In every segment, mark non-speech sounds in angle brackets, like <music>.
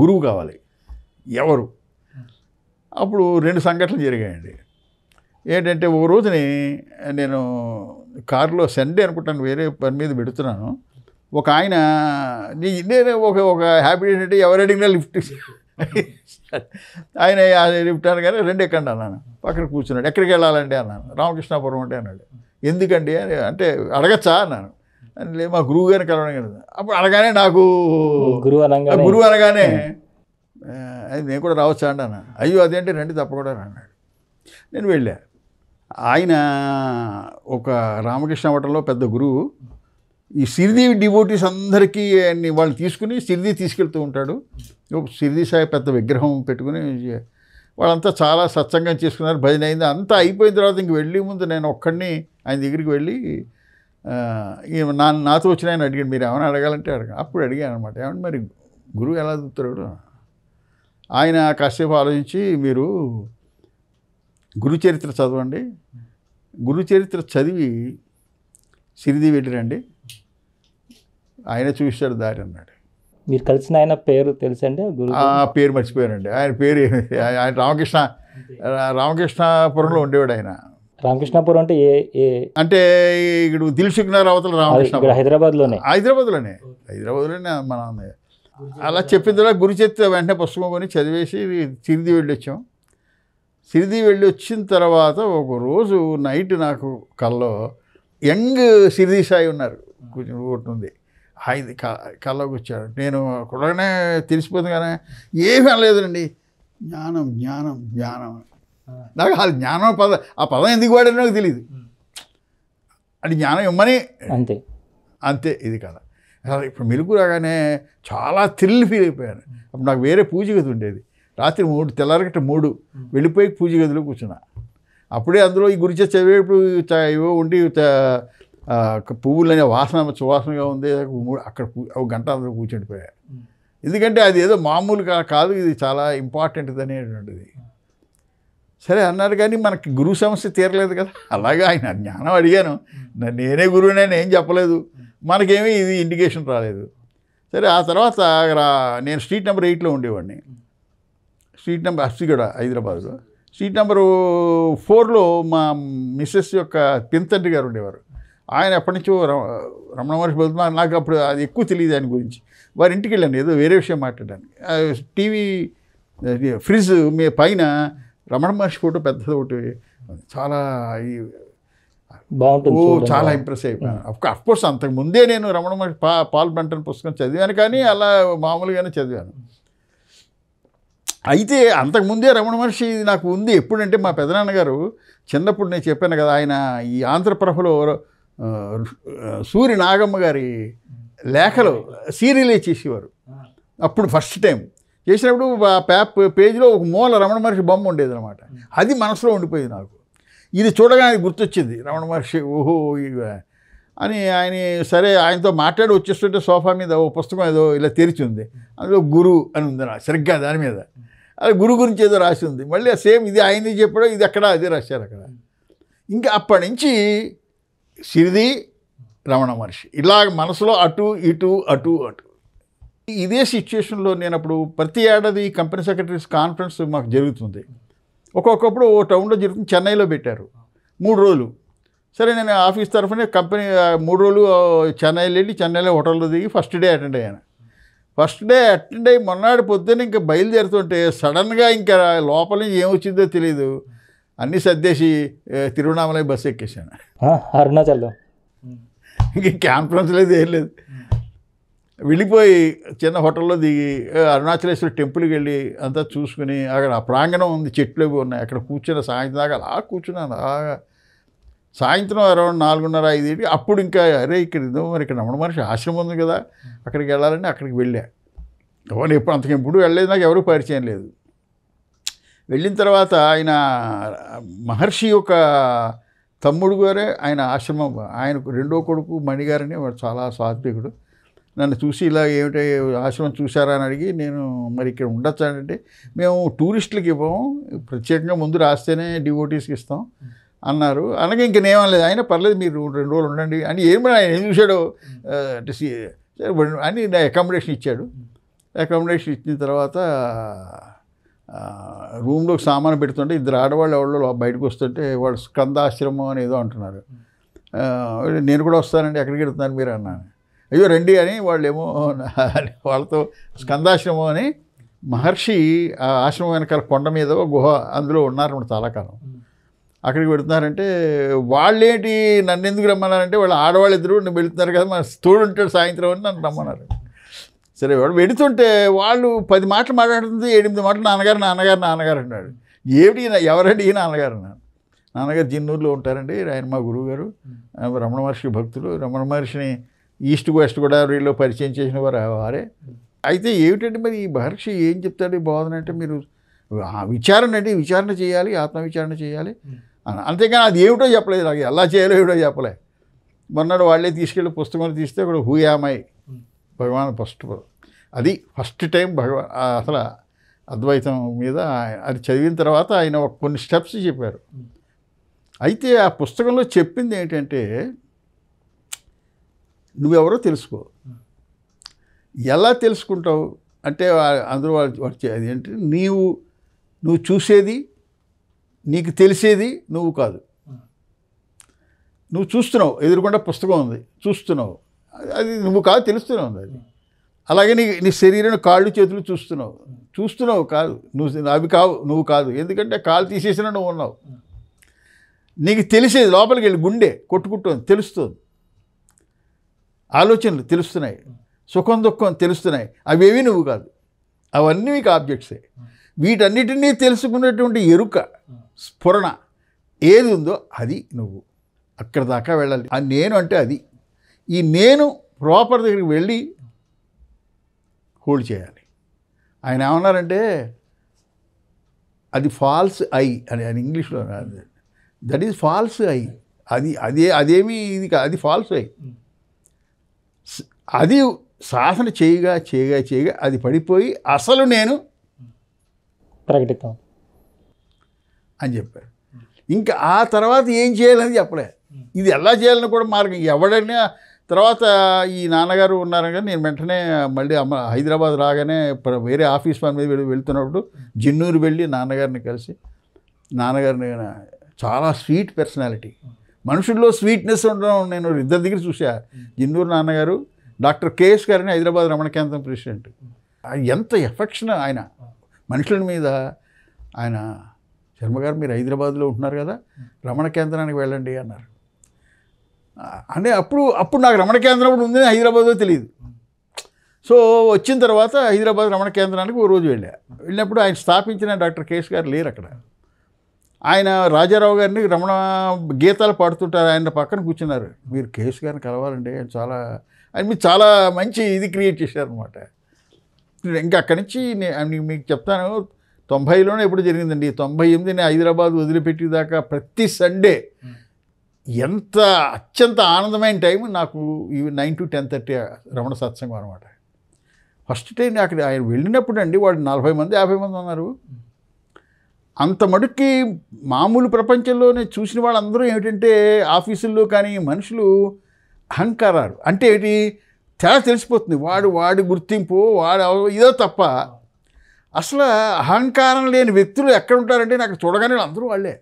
గురువు కావాలి ఎవరు అప్పుడు రెండు సంఘటనలు జరిగాయండి ఏంటంటే ఓ రోజుని నేను కారులో సండే అనుకుంటాను వేరే పని మీద పెడుతున్నాను ఒక ఆయన నేను ఒక ఒక హ్యాపీ ఏంటంటే ఎవరు అడిగినా లిఫ్ట్ <laughs> ఆయన లిఫ్ట్ అనగానే రెండు ఎక్కండి అన్నాను పక్కన కూర్చున్నాడు ఎక్కడికి వెళ్ళాలండి అన్నాను రామకృష్ణాపురం అంటే అన్నాడు ఎందుకండి అంటే అడగచ్చా అన్నాను అని లే మా గురువు గారిని కలవడం కదా అప్పుడు అనగానే నాకు గురువు అనగా గురువు అనగానే అది నేను కూడా రావచ్చు అన్న అయ్యో అదేంటి రండి తప్పకుండా అన్నాడు నేను వెళ్ళా ఆయన ఒక రామకృష్ణ మఠంలో పెద్ద గురువు ఈ సిరిది డివోటీస్ అందరికీ వాళ్ళు తీసుకుని సిరిది తీసుకెళ్తూ ఉంటాడు సిరిది సాయి పెద్ద విగ్రహం పెట్టుకుని వాళ్ళంతా చాలా సత్సంగం చేసుకున్నారు భజన అయింది అంతా అయిపోయిన తర్వాత ఇంక వెళ్ళి ముందు నేను ఒక్కడిని ఆయన దగ్గరికి వెళ్ళి నా నాతో వచ్చిన ఆయన అడిగాడు మీరు ఏమైనా అడగాలంటే అడగ అప్పుడు అడిగాను అనమాట ఏమంటే మరి గురువు ఎలా దుక్కుతాడు ఆయన కాసేపు ఆలోచించి మీరు గురు చరిత్ర చదవండి గురు చరిత్ర చదివి సిరిది వెళ్ళిరండి ఆయన చూశాడు దారి అన్నాడు మీరు కలిసిన ఆయన పేరు తెలుసండి ఆ పేరు మర్చిపోయారండి ఆయన పేరు ఆయన రామకృష్ణ రామకృష్ణపురంలో ఉండేవాడు ఆయన రామకృష్ణాపురం అంటే ఏ ఏ అంటే ఇక్కడ దిల్షుక్నగర్ అవతల రామకృష్ణ లోనే హైదరాబాద్లోనే హైదరాబాద్లోనే మన అలా చెప్పిన తర్వాత గురి చెప్తే వెంటనే పుస్తకం కొని చదివేసి సిరిది వెళ్ళి వచ్చాం సిరిది వెళ్ళి వచ్చిన తర్వాత ఒక రోజు నైట్ నాకు కల్లో యంగ్ సిరిది సాయి ఉన్నారు కొంచెం ఉంది హైది కళ్ళకు వచ్చాడు నేను కూడానే తెలిసిపోతుంది కానీ ఏమీ అనలేదండి జ్ఞానం జ్ఞానం జ్ఞానం నాకు ఆ జ్ఞానం పద ఆ పదం ఎందుకు వాడారో నాకు తెలియదు అది జ్ఞానం ఇవ్వమని అంతే అంతే ఇది కదా ఇప్పుడు మెలుగు రాగానే చాలా థ్రిల్ ఫీల్ అయిపోయాను అప్పుడు నాకు వేరే పూజ గది ఉండేది రాత్రి మూడు తెల్లారగట మూడు వెళ్ళిపోయి పూజ గదిలో కూర్చున్నా అప్పుడే అందులో ఈ గురించి చదివేటప్పుడు ఇవో ఉండి పువ్వులనే వాసన సువాసనగా ఉంది అక్కడ ఒక గంట అందరూ కూర్చుండిపోయారు ఎందుకంటే అది ఏదో మామూలు కాదు ఇది చాలా ఇంపార్టెంట్ అనేటువంటిది సరే అన్నారు కానీ మనకి గురువు సమస్య తీరలేదు కదా అలాగే ఆయన జ్ఞానం అడిగాను నేనే గురువు నేను ఏం చెప్పలేదు మనకేమీ ఇది ఇండికేషన్ రాలేదు సరే ఆ తర్వాత నేను స్ట్రీట్ నెంబర్ ఎయిట్లో ఉండేవాడిని స్ట్రీట్ నెంబర్ కూడా హైదరాబాద్లో స్ట్రీట్ నెంబరు ఫోర్లో మా మిస్సెస్ యొక్క పింతండ్రి గారు ఉండేవారు ఆయన ఎప్పటి నుంచో రమణ మహర్షి బతుమా నాకు అప్పుడు అది ఎక్కువ తెలియదు ఆయన గురించి వారి ఇంటికి వెళ్ళాను ఏదో వేరే విషయం మాట్లాడాను టీవీ ఫ్రిడ్జ్ మీ పైన రమణ మహర్షి ఫోటో పెద్దది ఒకటి చాలా ఈ బాగుంటుంది చాలా ఇంప్రెస్ అయిపోయాను అఫ్ కోర్స్ అంతకు ముందే నేను రమణ మహర్షి పా పాల్ బంటన్ పుస్తకం చదివాను కానీ అలా మామూలుగానే చదివాను అయితే అంతకుముందే రమణ మహర్షి నాకు ఉంది ఎప్పుడంటే మా పెదనాన్నగారు చిన్నప్పుడు నేను చెప్పాను కదా ఆయన ఈ ఆంధ్రప్రభలో సూర్య నాగమ్మ గారి లేఖలు సీరియలే చేసేవారు అప్పుడు ఫస్ట్ టైం చేసినప్పుడు పేప్ పేజీలో ఒక మూల రమణ మహర్షి బొమ్మ ఉండేది అనమాట అది మనసులో ఉండిపోయింది నాకు ఇది చూడగానే గుర్తొచ్చింది రమణ మహర్షి ఓహో అని ఆయన సరే ఆయనతో మాట్లాడి వచ్చేస్తుంటే సోఫా మీద ఓ పుస్తకం ఏదో ఇలా తెరిచి ఉంది అందులో గురు అని ఉంది నా సరిగ్గా దాని మీద అది గురు గురించి ఏదో రాసి ఉంది మళ్ళీ సేమ్ ఇది ఆయన చెప్పాడో ఇది అక్కడ అదే రాశారు అక్కడ ఇంకా అప్పటి నుంచి సిరిది రమణ మహర్షి ఇలా మనసులో అటు ఇటు అటు అటు ఇదే సిచ్యుయేషన్లో నేను అప్పుడు ప్రతి ఏడాది కంపెనీ సెక్రటరీస్ కాన్ఫరెన్స్ మాకు జరుగుతుంది ఒక్కొక్కప్పుడు ఓ టౌన్లో జరుగుతుంది చెన్నైలో పెట్టారు మూడు రోజులు సరే నేను ఆఫీస్ తరఫునే కంపెనీ మూడు రోజులు చెన్నైలో వెళ్ళి చెన్నైలో హోటల్లో దిగి ఫస్ట్ డే అటెండ్ అయ్యాను ఫస్ట్ డే అటెండ్ అయ్యి మొన్నటి పొద్దున్న ఇంకా బయలుదేరుతుంటే సడన్గా ఇంకా లోపల ఏమొచ్చిందో తెలియదు అన్నీ సర్దేసి తిరువణామలై బస్సు ఎక్కేసాను అరుణాచల్లో ఇంక కాన్ఫరెన్స్ లేదు ఏం లేదు వెళ్ళిపోయి చిన్న హోటల్లో దిగి అరుణాచలేశ్వర టెంపుల్కి వెళ్ళి అంతా చూసుకుని అక్కడ ఆ ప్రాంగణం ఉంది చెట్లు ఇవి ఉన్నాయి అక్కడ కూర్చున్న సాయంత్రం దాకా అలా కూర్చున్నాను సాయంత్రం అరౌండ్ నాలుగున్నర ఐదేంటి అప్పుడు ఇంకా అరే ఇక్కడ ఇదో మరి ఇక్కడ నమ్మడం మనిషి ఆశ్రమం ఉంది కదా అక్కడికి వెళ్ళాలని అక్కడికి వెళ్ళా ఎవరు ఎప్పుడు అంతకు ఎప్పుడు వెళ్ళలేదు నాకు ఎవరు పరిచయం లేదు వెళ్ళిన తర్వాత ఆయన మహర్షి యొక్క తమ్ముడు గారే ఆయన ఆశ్రమం ఆయన రెండో కొడుకు మణిగారని వాడు చాలా సాత్వికుడు నన్ను చూసి ఇలా ఏమిటో ఆశ్రమం చూసారా అని అడిగి నేను మరి ఇక్కడ ఉండొచ్చా అంటే మేము టూరిస్టులకి ఇవ్వము ప్రత్యేకంగా ముందు రాస్తేనే డివోటీస్కి ఇస్తాం అన్నారు అనగా ఇంక నేమం లేదు ఆయన పర్లేదు మీరు రెండు రోజులు ఉండండి అని ఏం ఆయన ఏం చూశాడో అని అకామిడేషన్ ఇచ్చాడు అకామిడేషన్ ఇచ్చిన తర్వాత రూమ్లో సామాను పెడుతుంటే ఇద్దరు ఆడవాళ్ళు ఎవరో బయటకు వస్తుంటే వాళ్ళు స్కందాశ్రమం అని ఏదో అంటున్నారు నేను కూడా వస్తానండి ఎక్కడికి వెళ్తున్నాను మీరు అన్నాను అయ్యో రండి అని ఏమో వాళ్ళతో స్కందాశ్రమం అని మహర్షి ఆ ఆశ్రమం వెనకాల కొండ మీద గుహ అందులో ఉన్నారు చాలా కాలం అక్కడికి పెడుతున్నారంటే వాళ్ళేంటి నన్ను ఎందుకు రమ్మన్నారంటే వాళ్ళు ఆడవాళ్ళు ఇద్దరు నువ్వు వెళుతున్నారు కదా మన స్థూడు ఉంటాడు సాయంత్రం అని నన్ను రమ్మన్నారు సరే వాడు వెడుతుంటే వాళ్ళు పది మాటలు మాట్లాడుతుంది ఎనిమిది మాటలు నాన్నగారు నాన్నగారు నాన్నగారు అన్నాడు ఏమిటి ఎవరండి ఈ నాన్నగారు అన్నాడు నాన్నగారు జిన్నూరులో ఉంటారండి ఆయన మా గురువుగారు రమణ మహర్షి భక్తులు రమణ మహర్షిని ఈస్ట్ వెస్ట్ గోదావరిలో పరిచయం చేసిన వారు వారే అయితే ఏమిటంటే మరి ఈ మహర్షి ఏం చెప్తాడు బోధన అంటే మీరు విచారణ అంటే విచారణ చేయాలి ఆత్మవిచారణ చేయాలి అంతేకాని అది ఏమిటో చెప్పలేదు నాకు ఎలా చేయాలో ఏమిటో చెప్పలే మొన్నడు వాళ్ళే తీసుకెళ్ళి పుస్తకం తీస్తే ఇక్కడ హూయామై భగవాన్ ఫస్ట్ అది ఫస్ట్ టైం భగవాన్ అసలు అద్వైతం మీద అది చదివిన తర్వాత ఆయన కొన్ని స్టెప్స్ చెప్పారు అయితే ఆ పుస్తకంలో చెప్పింది ఏంటంటే నువ్వెవరో తెలుసుకో ఎలా తెలుసుకుంటావు అంటే అందరూ వాళ్ళు వచ్చేది ఏంటి నీవు నువ్వు చూసేది నీకు తెలిసేది నువ్వు కాదు నువ్వు చూస్తున్నావు ఎదురుకుండా పుస్తకం ఉంది చూస్తున్నావు అది నువ్వు కాదు తెలుస్తూనే ఉంది అది అలాగే నీ నీ శరీరం కాళ్ళు చేతులు చూస్తున్నావు చూస్తున్నావు కాదు నువ్వు అవి కావు నువ్వు కాదు ఎందుకంటే కాలు తీసేసినా నువ్వు ఉన్నావు నీకు తెలిసేది లోపలికి వెళ్ళి గుండె కొట్టుకుంటుంది తెలుస్తుంది ఆలోచనలు తెలుస్తున్నాయి సుఖం దుఃఖం తెలుస్తున్నాయి అవేవి నువ్వు కాదు అవన్నీ మీకు ఆబ్జెక్ట్సే వీటన్నిటినీ తెలుసుకునేటువంటి ఎరుక స్ఫురణ ఏది ఉందో అది నువ్వు అక్కడ దాకా వెళ్ళాలి ఆ నేను అంటే అది ఈ నేను ప్రాపర్ దగ్గరికి వెళ్ళి హోల్డ్ చేయాలి ఆయన ఏమన్నారంటే అది ఫాల్స్ ఐ అని ఆయన ఇంగ్లీష్లో దట్ ఈజ్ ఫాల్స్ ఐ అది అదే అదేమి ఇది అది ఫాల్స్ ఐ అది సాధన చేయగా చేయగా చేయగా అది పడిపోయి అసలు నేను ప్రకటిద్దాం అని చెప్పారు ఇంకా ఆ తర్వాత ఏం చేయాలని చెప్పలే ఇది ఎలా చేయాలని కూడా మార్గం ఎవడైనా తర్వాత ఈ నాన్నగారు ఉన్నారు కానీ నేను వెంటనే మళ్ళీ అమ్మ హైదరాబాద్ రాగానే వేరే ఆఫీస్ పని మీద వెళ్ళి వెళ్తున్నప్పుడు జిన్నూరు వెళ్ళి నాన్నగారిని కలిసి నాన్నగారిని చాలా స్వీట్ పర్సనాలిటీ మనుషుల్లో స్వీట్నెస్ ఉండడం నేను ఇద్దరి దగ్గర చూసా ఇందూరు నాన్నగారు డాక్టర్ కేఎస్ గారిని హైదరాబాద్ రమణ కేంద్రం ప్రెసిడెంట్ ఎంత ఎఫెక్షన్ ఆయన మనుషుల మీద ఆయన శర్మగారు మీరు హైదరాబాద్లో ఉంటున్నారు కదా రమణ కేంద్రానికి వెళ్ళండి అన్నారు అంటే అప్పుడు అప్పుడు నాకు రమణ కేంద్రం కూడా ఉందని హైదరాబాద్లో తెలియదు సో వచ్చిన తర్వాత హైదరాబాద్ రమణ కేంద్రానికి ఓ రోజు వెళ్ళా వెళ్ళినప్పుడు ఆయన స్థాపించిన డాక్టర్ కేఎస్ గారు లేరు అక్కడ ఆయన రాజారావు గారిని రమణ గీతాలు పాడుతుంటారు ఆయన పక్కన కూర్చున్నారు మీరు కేసు గారిని కలవాలండి ఆయన చాలా ఆయన మీరు చాలా మంచి ఇది క్రియేట్ చేశారనమాట ఇంకా అక్కడి నుంచి నేను మీకు చెప్తాను తొంభైలోనే ఎప్పుడు జరిగిందండి తొంభై ఎనిమిదిని హైదరాబాద్ వదిలిపెట్టేదాకా ప్రతి సండే ఎంత అత్యంత ఆనందమైన టైం నాకు ఈ nine to ten thirty Ramana సత్సంగం అనమాట ఫస్ట్ టైం అక్కడ ఆయన వెళ్ళినప్పుడు అండి వాడు నలభై మంది యాభై మంది ఉన్నారు అంత మటుక్కి మామూలు ప్రపంచంలోనే చూసిన వాళ్ళందరూ ఏమిటంటే ఆఫీసుల్లో కానీ మనుషులు అహంకారాలు అంటే ఏంటి తేడా తెలిసిపోతుంది వాడు వాడి గుర్తింపు వాడు ఇదో తప్ప అసలు అహంకారం లేని వ్యక్తులు ఎక్కడ ఉంటారంటే నాకు చూడగానే అందరూ వాళ్ళే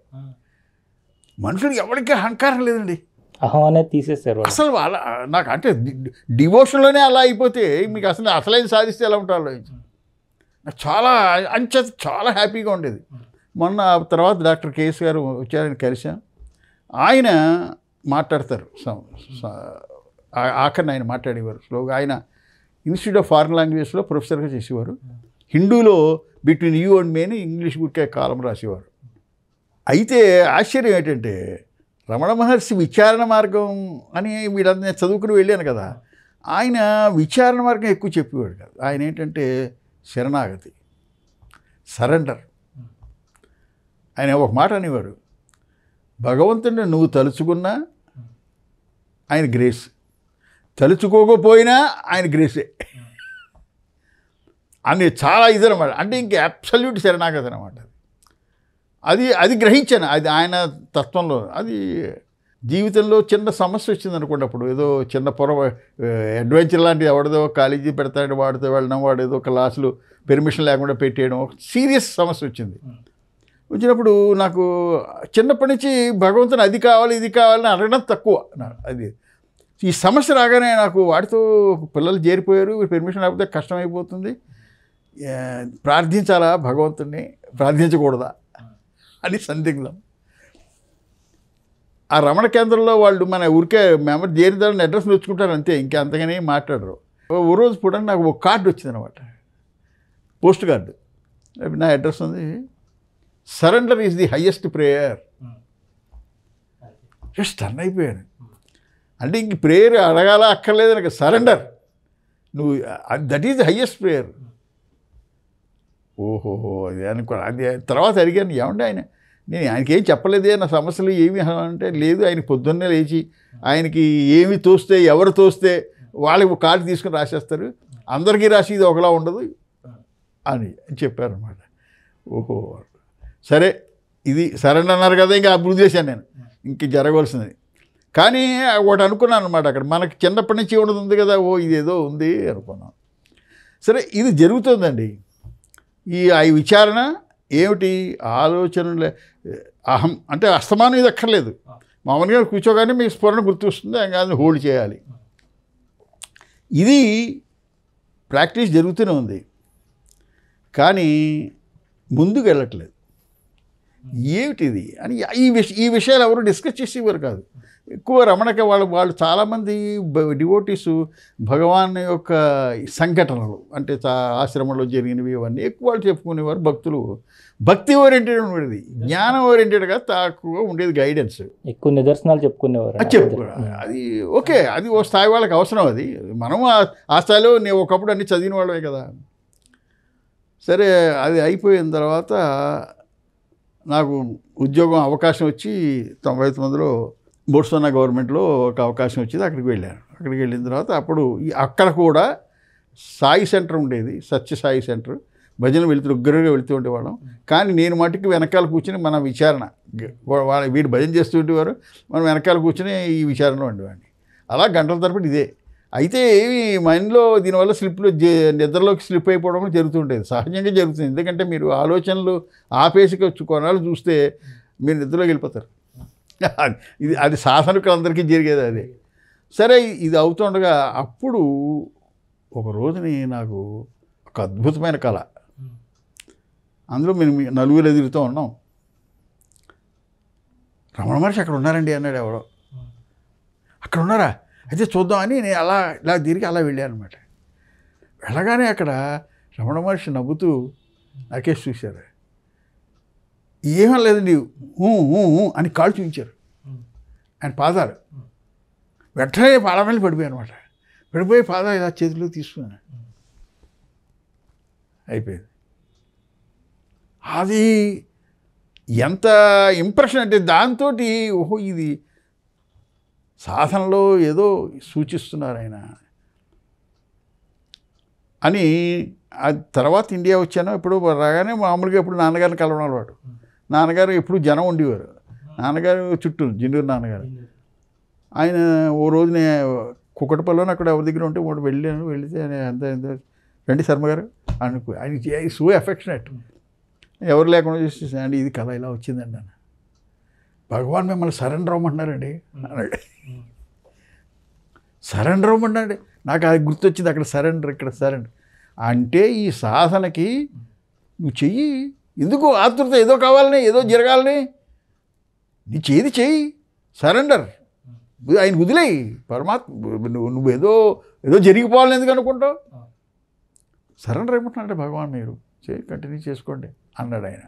మనుషులు ఎవరికి అహంకారం లేదండి అహం తీసేస్తారు అసలు వాళ్ళ నాకు అంటే డివోషన్లోనే అలా అయిపోతే మీకు అసలు అసలైన సాధిస్తే ఎలా ఉంటారు నాకు చాలా అంచేత చాలా హ్యాపీగా ఉండేది మొన్న తర్వాత డాక్టర్ కేఎస్ గారు వచ్చారని కలిసాం ఆయన మాట్లాడతారు ఆఖరిని ఆయన మాట్లాడేవారు స్లోగా ఆయన ఇన్స్టిట్యూట్ ఆఫ్ ఫారిన్ లాంగ్వేజ్లో ప్రొఫెసర్గా చేసేవారు హిందూలో బిట్వీన్ యూ అండ్ మేని ఇంగ్లీష్ గురికే కాలం రాసేవారు అయితే ఆశ్చర్యం ఏంటంటే రమణ మహర్షి విచారణ మార్గం అని వీళ్ళంతా నేను చదువుకుని వెళ్ళాను కదా ఆయన విచారణ మార్గం ఎక్కువ చెప్పేవాడు ఆయన ఏంటంటే శరణాగతి సరెండర్ ఆయన ఒక మాట అనేవారు భగవంతుడిని నువ్వు తలుచుకున్నా ఆయన గ్రేస్ తలుచుకోకపోయినా ఆయన గ్రేసే అని చాలా ఇదనమాట అంటే ఇంక అబ్సల్యూట్ శరణాగతి అనమాట అది అది గ్రహించాను అది ఆయన తత్వంలో అది జీవితంలో చిన్న సమస్య వచ్చింది అనుకోండి అప్పుడు ఏదో చిన్న పొర అడ్వెంచర్ లాంటిది ఎవడదో కాలేజీ పెడతాడు వాడితో వెళ్ళడం వాడు ఏదో క్లాసులు పెర్మిషన్ లేకుండా పెట్టేయడం సీరియస్ సమస్య వచ్చింది వచ్చినప్పుడు నాకు చిన్నప్పటి నుంచి భగవంతుని అది కావాలి ఇది కావాలని అడగడం తక్కువ అది ఈ సమస్య రాగానే నాకు వాటితో పిల్లలు చేరిపోయారు పెర్మిషన్ లేకపోతే కష్టమైపోతుంది ప్రార్థించాలా భగవంతుడిని ప్రార్థించకూడదా అని సందిగ్ధం ఆ రమణ కేంద్రంలో వాళ్ళు మన ఊరికే మెంబర్ చేరిదాన్ని అడ్రస్ తెచ్చుకుంటారు అంతే ఇంకా అంతగానే మాట్లాడరు ఓ రోజు కూడా నాకు ఒక కార్డు వచ్చింది అనమాట పోస్ట్ కార్డు నా అడ్రస్ ఉంది surrender is the highest prayer hmm. Just turn అయిపోయాను అంటే ఇంక ప్రేయర్ అడగాల అక్కర్లేదు నాకు సరెండర్ నువ్వు that is the highest prayer ఓహోహో అది అనుకో అది తర్వాత అడిగాను ఏమండి ఆయన నేను ఆయనకి ఏం చెప్పలేదు నా సమస్యలు ఏమి అంటే లేదు ఆయన పొద్దున్నే లేచి ఆయనకి ఏమి తోస్తే ఎవరు తోస్తే వాళ్ళకి కార్డు తీసుకుని రాసేస్తారు అందరికీ రాసి ఇది ఒకలా ఉండదు hmm. అని చెప్పారనమాట ఓహో సరే ఇది సరెండర్ అన్నారు కదా ఇంకా అభివృద్ధి చేశాను నేను ఇంక జరగవలసింది కానీ ఒకటి అనుకున్నాను అనమాట అక్కడ మనకి చిన్నప్పటి నుంచి ఉండదు ఉంది కదా ఓ ఇదేదో ఉంది అనుకున్నాను సరే ఇది జరుగుతుందండి ఈ ఆ విచారణ ఏమిటి ఆలోచనలే అహం అంటే అస్తమానం ఇది అక్కర్లేదు మామూలుగా కూర్చోగానే మీకు స్ఫురణ గుర్తొస్తుంది అది హోల్డ్ చేయాలి ఇది ప్రాక్టీస్ జరుగుతూనే ఉంది కానీ ముందుకు వెళ్ళట్లేదు ఏమిటిది అని ఈ విష ఈ విషయాలు ఎవరు డిస్కస్ చేసేవారు కాదు ఎక్కువ రమణక వాళ్ళు వాళ్ళు చాలామంది డివోటీస్ భగవాన్ యొక్క సంఘటనలు అంటే ఆశ్రమంలో జరిగినవి ఇవన్నీ ఎక్కువ వాళ్ళు చెప్పుకునేవారు భక్తులు భక్తి ఓరియంటెడ్ ఉండేది జ్ఞానం కాదు తక్కువగా ఉండేది గైడెన్స్ ఎక్కువ నిదర్శనాలు చెప్పుకునేవారు చెప్పు అది ఓకే అది ఓ స్థాయి వాళ్ళకి అవసరం అది మనం ఆ స్థాయిలో నేను ఒకప్పుడు అన్ని చదివిన వాళ్ళమే కదా సరే అది అయిపోయిన తర్వాత నాకు ఉద్యోగం అవకాశం వచ్చి తొంభై తొమ్మిదిలో బోర్సోన గవర్నమెంట్లో ఒక అవకాశం వచ్చింది అక్కడికి వెళ్ళాను అక్కడికి వెళ్ళిన తర్వాత అప్పుడు అక్కడ కూడా సాయి సెంటర్ ఉండేది సత్య సాయి సెంటర్ భజన వెళుతూ ఉగ్రగా వెళుతూ ఉండేవాళ్ళం కానీ నేను మటుకు వెనకాల కూర్చుని మన విచారణ వీడు భజన చేస్తూ ఉండేవారు మనం వెనకాల కూర్చుని ఈ విచారణలో ఉండేవాడిని అలా గంటల తరపు ఇదే అయితే ఏమి మైండ్లో దీనివల్ల స్లిప్లో నిద్రలోకి స్లిప్ అయిపోవడం జరుగుతుంటుంది సహజంగా జరుగుతుంది ఎందుకంటే మీరు ఆలోచనలు ఆపేసి కొనాలి చూస్తే మీరు నిద్రలోకి వెళ్ళిపోతారు ఇది అది అందరికీ జరిగేది అది సరే ఇది అవుతుండగా అప్పుడు ఒక రోజుని నాకు ఒక అద్భుతమైన కళ అందులో మేము నలుగురు ఎదురుతూ ఉన్నాం రమణ మహర్షి అక్కడ ఉన్నారండి అన్నాడు ఎవడో అక్కడ ఉన్నారా అయితే చూద్దామని నేను అలా ఇలా తిరిగి అలా వెళ్ళాను అనమాట వెళ్ళగానే అక్కడ రమణ మహర్షి నవ్వుతూ నాకేసి చూశారు ఏమీ లేదండి అని కాళ్ళు చూపించారు ఆయన పాదాలు వెంటనే పాడమని పడిపోయాను అనమాట పడిపోయి పాదాలు ఇలా చేతిలో తీసుకున్నాను అయిపోయింది అది ఎంత ఇంప్రెషన్ అంటే దాంతో ఓహో ఇది సాధనలో ఏదో సూచిస్తున్నారు ఆయన అని తర్వాత ఇండియా వచ్చాను ఇప్పుడు రాగానే మామూలుగా ఇప్పుడు నాన్నగారిని కలవడం అలవాటు నాన్నగారు ఎప్పుడు జనం ఉండేవారు నాన్నగారు చుట్టూ జిండూరు నాన్నగారు ఆయన ఓ రోజు నేను కుక్కటపల్లిలో అక్కడ ఎవరి దగ్గర ఉంటే ఒకటి వెళ్ళాను వెళితే ఎంత రండి శర్మ గారు అనుకో ఆయన సో ఎఫెక్షనేట్ ఎవరు లేకుండా చూసి అండి ఇది కళ ఇలా వచ్చిందండి అని భగవాన్ మిమ్మల్ని సరెండర్ అవ్వమంటున్నారండి అన్నాడు సరెండర్ అవ్వమన్నాడు నాకు అది గుర్తొచ్చింది అక్కడ సరెండర్ ఇక్కడ సరెండర్ అంటే ఈ సాధనకి నువ్వు చెయ్యి ఎందుకు ఆతృత ఏదో కావాలని ఏదో జరగాలని నీ చేది చెయ్యి సరెండర్ ఆయన వదిలేయి పరమాత్మ నువ్వు నువ్వేదో ఏదో జరిగిపోవాలని ఎందుకు అనుకుంటావు సరెండర్ ఏమంటున్నాడు భగవాన్ మీరు కంటిన్యూ చేసుకోండి అన్నాడు ఆయన